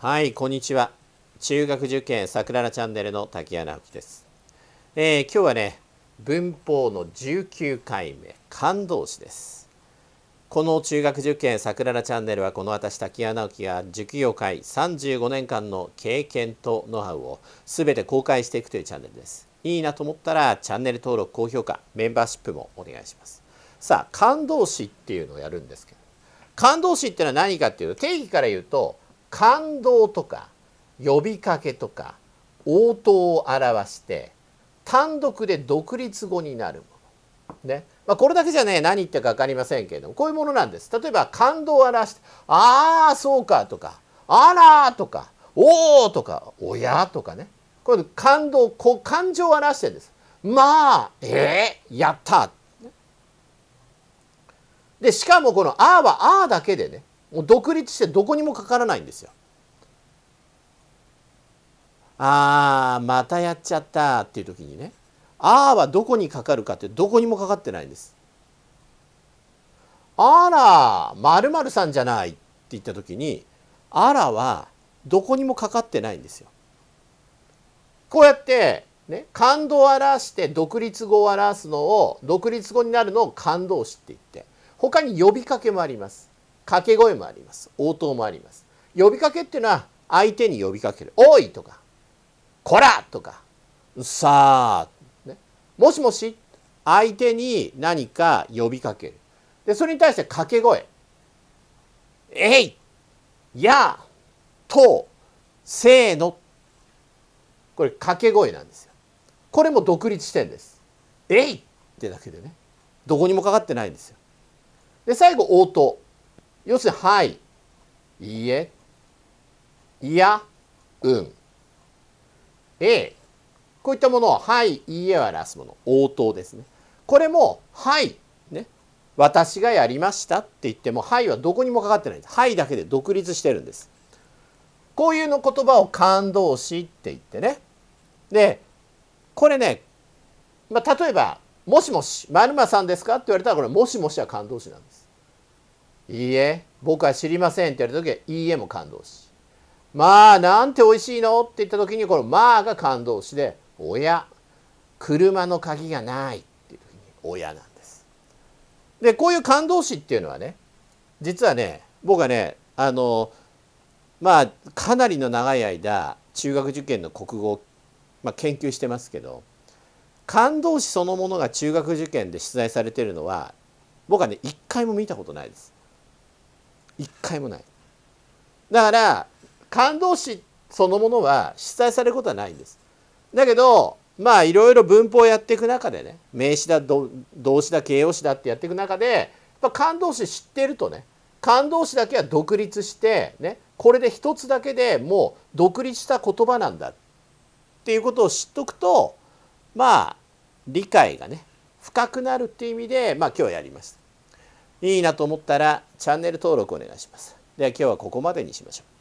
はい、こんにちは。中学受験さくららチャンネルの滝穴吹です、えー、今日はね、文法の19回目、感動詞です。この中学受験さくららチャンネルはこの私滝穴吹が塾業界35年間の経験とノウハウをすべて公開していくというチャンネルです。いいなと思ったらチャンネル登録、高評価、メンバーシップもお願いします。さあ、感動詞っていうのをやるんですけど、感動詞っていうのは何かっていうと定義から言うと感動とか呼びかけとか応答を表して単独で独立語になるもの。ねまあ、これだけじゃね何言ってるか分かりませんけどこういうものなんです。例えば感動を表して「ああそうか」とか「あら」とか「おお」とか「おや」とかねこれ感動こう感情を表してるんです。まあえー、やったでしかもこの「あ」は「あ」だけでねもう独立してどこにもかからないんですよ。あーまたやっちゃったっていう時にね「ああはどこにかかるかってどこにもかかってないんです。あら、まるさんじゃないって言った時に、あらはどこにもかかってないんですよ。こうやって、ね、感動を表して独立語を表すのを、独立語になるのを感動詞って言って、他に呼びかけもあります。掛け声もあります応答もあります呼びかけっていうのは相手に呼びかける「おい!」とか「こら!」とか「さあ!」ね「もしもし!」相手に何か呼びかけるでそれに対して掛け声「えい!」「や!」「と!」「せーの!」これ掛け声なんですよ。これも独立してんです。「えい!」ってだけでねどこにもかかってないんですよ。で最後応答要するに「はい」「いいえ」「いや」「うん」「えこういったものを「はい」「いいえ」を表すもの応答ですね。これも「はい」ね「私がやりました」って言っても「はい」はどこにもかかってないはい」だけで独立してるんです。こういうの言葉を感動詞って言ってね。でこれね、まあ、例えば「もしもし○○さんですか?」って言われたらこれ「もしもし」は感動詞なんです。いいえ、僕は知りませんって言われた時は、いいえも感動詞。まあ、なんて美味しいのって言った時に、このまあが感動詞で、親」「車の鍵がないっていう時に、親」なんです。で、こういう感動詞っていうのはね、実はね、僕はね、あの、まあ、かなりの長い間、中学受験の国語を、まあ、研究してますけど、感動詞そのものが中学受験で出題されてるのは、僕はね、一回も見たことないです。一回もないだから感動詞そのものは記載されることはないんですだけどまあいろいろ文法をやっていく中でね名詞だ動詞だ形容詞だってやっていく中でやっぱ感動詞知ってるとね感動詞だけは独立してねこれで一つだけでもう独立した言葉なんだっていうことを知っとくとまあ理解がね深くなるっていう意味でまあ今日はやりました。いいなと思ったらチャンネル登録お願いします。では今日はここまでにしましょう。